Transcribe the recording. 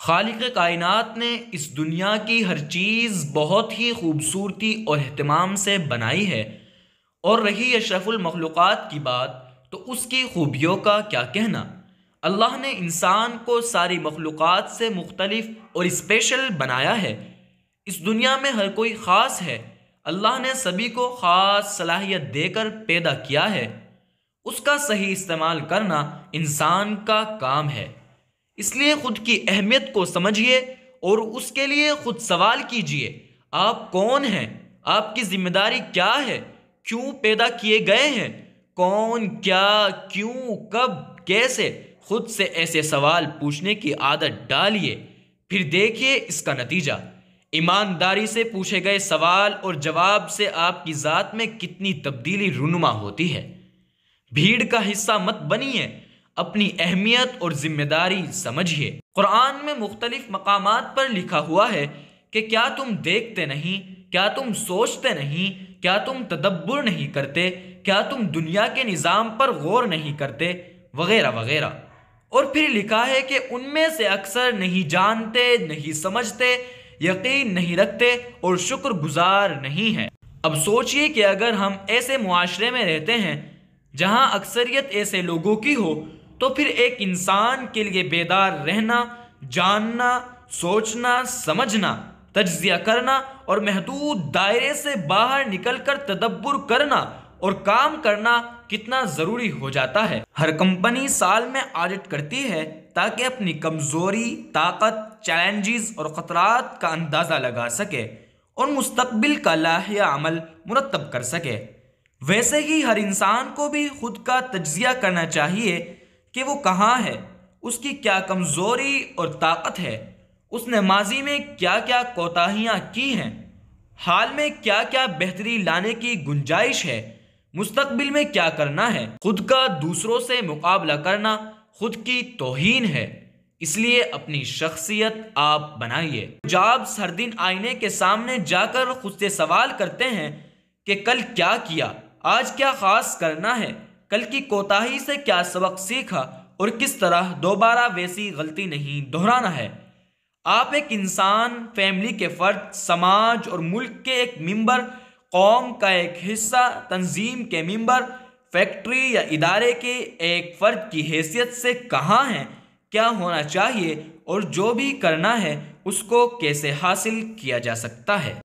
खालिक कायनात ने इस दुनिया की हर चीज़ बहुत ही खूबसूरती और अहतमाम से बनाई है और रही अशरफुलमखलूक़ात की बात तो उसकी खूबियों का क्या कहना अल्लाह ने इंसान को सारी मखलूक़ से मुख्तलफ और इस्पेशल बनाया है इस दुनिया में हर कोई ख़ास है अल्लाह ने सभी को ख़ास सलाहियत देकर पैदा किया है उसका सही इस्तेमाल करना इंसान का काम है इसलिए ख़ुद की अहमियत को समझिए और उसके लिए ख़ुद सवाल कीजिए आप कौन हैं आपकी ज़िम्मेदारी क्या है क्यों पैदा किए गए हैं कौन क्या क्यों कब कैसे खुद से ऐसे सवाल पूछने की आदत डालिए फिर देखिए इसका नतीजा ईमानदारी से पूछे गए सवाल और जवाब से आपकी ज़ात में कितनी तब्दीली रुनुमा होती है भीड़ का हिस्सा मत बनिए अपनी अहमियत और ज़िम्मेदारी समझिए कुरान में मुख्तलिफ मकाम पर लिखा हुआ है कि क्या तुम देखते नहीं क्या तुम सोचते नहीं क्या तुम तदब्बर नहीं करते क्या तुम दुनिया के निज़ाम पर गौर नहीं करते वगैरह वगैरह और फिर लिखा है कि उनमें से अक्सर नहीं जानते नहीं समझते यकीन नहीं रखते और शुक्रगुजार नहीं है अब सोचिए कि अगर हम ऐसे मुआशरे में रहते हैं जहां अक्सरियत ऐसे लोगों की हो तो फिर एक इंसान के लिए बेदार रहना जानना सोचना समझना तजिया करना और महदूद दायरे से बाहर निकलकर तदब्बर करना और काम करना कितना ज़रूरी हो जाता है हर कंपनी साल में ऑडिट करती है ताकि अपनी कमज़ोरी ताकत चैलेंजेस और ख़तरात का अंदाज़ा लगा सके और मुस्तबिल का लाहिया अमल मुरतब कर सके वैसे ही हर इंसान को भी खुद का तजिया करना चाहिए कि वो कहाँ है उसकी क्या कमज़ोरी और ताकत है उसने माजी में क्या क्या कोताहियाँ की हैं हाल में क्या क्या बेहतरी लाने की गुंजाइश है मुस्तबिल में क्या करना है खुद का दूसरों से मुकाबला करना खुद की तोहन है इसलिए अपनी शख्सियत आप बनाइए जाब सरदीन आईने के सामने जाकर खुद से सवाल करते हैं कि कल क्या किया आज क्या खास करना है कल की कोताही से क्या सबक सीखा और किस तरह दोबारा वैसी गलती नहीं दोहराना है आप एक इंसान फैमिली के फ़र्द समाज और मुल्क के एक मेंबर कौम का एक हिस्सा तंजीम के मेंबर फैक्ट्री या इदारे के एक फ़र्द की हैसियत से कहाँ हैं क्या होना चाहिए और जो भी करना है उसको कैसे हासिल किया जा सकता है